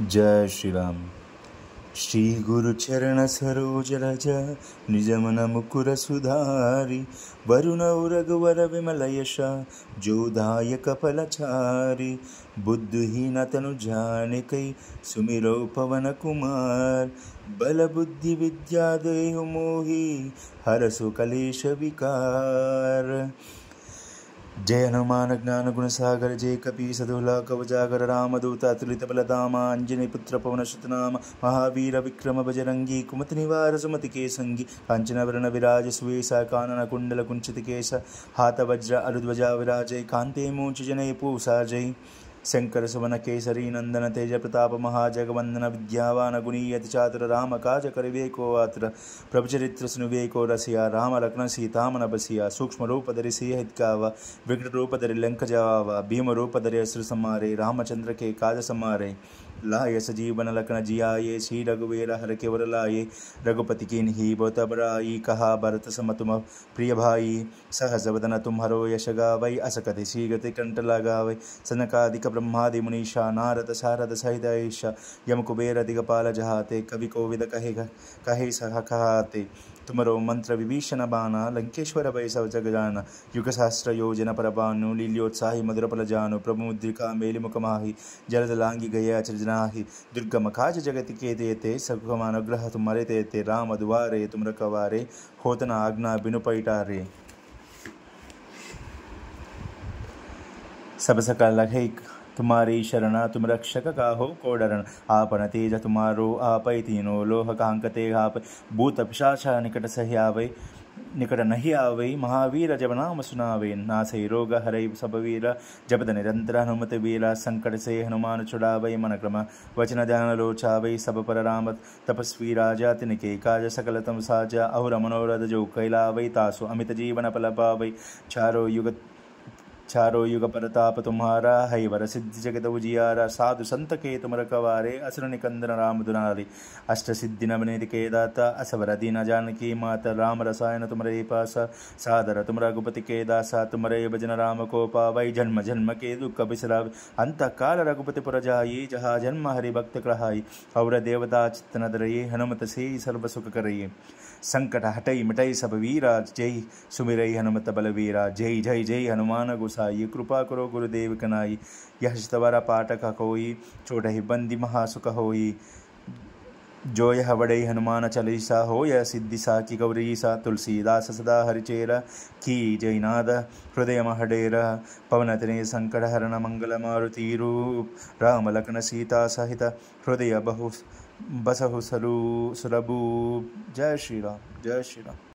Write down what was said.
जय श्री राम श्री गुरु चरण सरोज रज निज मन मुकुर सुधारी वरुण रघुवर विमल यश जोधाय कपल चारी बुद्धिहीन तनु जानिक सुमिरो पवन कुमार बल बुद्धि विद्या देहु मोहि हर कलेश विकार జయ హనుమాన జ్ఞాన గుణసాగర జయ కపీ సదులా కవజాగర రామదూత అతులిత బలధామ అంజని పుత్ర పవన శతనామ మహావీర విక్రమ భజరంగి కుమతి నివార సుమతి కేసంగి కాంచనవరణ విరాజ సువేశ కానన కుండల కుంచతి కేశ హాత వజ్ర అరుధ్వజ విరాజయ కాంతే మూచి జనై పూసా జై शंकर शङ्करसुवन केसरी तेज प्रताप महाजगवंदन विद्यावान गुणीयति चातुर राम काज करिवेको आतुर प्रभचरित्र सुनुवेको रसिया राम लग्न सीतामन बसिया सूक्ष्म रूप धरि सिंहितकाव विकट रूप धरि लंक जवावा भीम रूप धरि असुर समारे रामचंद्र के काज समारे लाय सजीवन लखन जियाये श्री रघुवीर हर केवर लाये रघुपति किन्ही बहुत बराई कहा भरत सम तुम प्रिय भाई सहस वदन तुम हरो यश गावै अस कति श्रीगति कंठ लगावै सनकादिक ब्रह्मादि मुनीषा नारद सारद सहित ऐशा यम कुबेर दिगपाल जहाते कवि कोविद कहे कहे सह कहाते ತುಮರೋ ಮಂತ್ರ ವಿಭೀಷಣ ಬಾಣ ಲಂಕೇಶ್ವರ ಬಯಸವ ಜಗಜಾನ ಯುಗಸಹಸ್ರ ಯೋಜನ ಪರಬಾನು ಲೀಲ್ಯೋತ್ಸಾಹಿ ಮಧುರ ಫಲಜಾನು ಪ್ರಭು ಮುದ್ರಿಕಾ ಮೇಲಿಮುಖ ಮಾಹಿ ಜಲದ ಲಾಂಗಿ ಗಯ ಚರ್ಜನಾಹಿ ದುರ್ಗಮ ಕಾಜ ಜಗತಿ ಕೇತಯತೆ ಸಗುಮಾನುಗ್ರಹ ತುಮರೆತಯತೆ ರಾಮ ದುವಾರೆ ತುಮ್ರ ಕವಾರೆ ಹೋತನ ಆಜ್ಞಾ ಬಿನುಪೈಟಾರೆ सबसे का लघ तुम्हारी शरणा तुम रक्षक का हो को डरण आपन तेज तुम्हारो आपय तीनो लोह कांकते आप घाप भूत पिशाच निकट सही आवय निकट नहीं आवै महावीर जब नाम सुनावे नासै रोग हरै सब वीर जपद निरंतर हनुमत वीर संकट से हनुमान छुड़ावै मन क्रम वचन ध्यान लोचावै सब पर राम तपस्वी राजा तिनके काज सकल तम साजा अहुर मनोरथ जो कैलावै तासु अमित जीवन पल पावै चारो युग चारो युग परताप तुम्हारा हई वर सिद्धि जगत उजियारा साधु संत के तुम असुर निकंदन राम दुनारी अष्ट सिद्धि नवनीति के दाता असवर दीन जानकी मात राम रसायन तुमरे पास सादर तुम रघुपति के दासा तुमरे भजन राम को पावई जन्म जन्म के दुख बिशरा अंत काल रघुपति पुर जाई जन्म हरि भक्त ग्रहाई और देवता चित्तन दरिये हनुमत से सर्व सुख करिए संकट हटई मिटई सब वीरा जय सुमिरई हनुमत बलवीरा जय जय जय हनुमान गुस बिसाई कृपा करो गुरुदेव कनाई यह तवरा पाठक कोई ही बंदी महासुख होई जो यह बड़े हनुमान चालीसा हो यह सा की गौरीसा तुलसीदास सदा हरिचेर की जयनाद हृदय महडेर पवन तिने संकट हरण मंगल मारुति रूप राम लखन सीता सहित हृदय बहु बसहु सलू सुरभू जय श्री राम जय श्री राम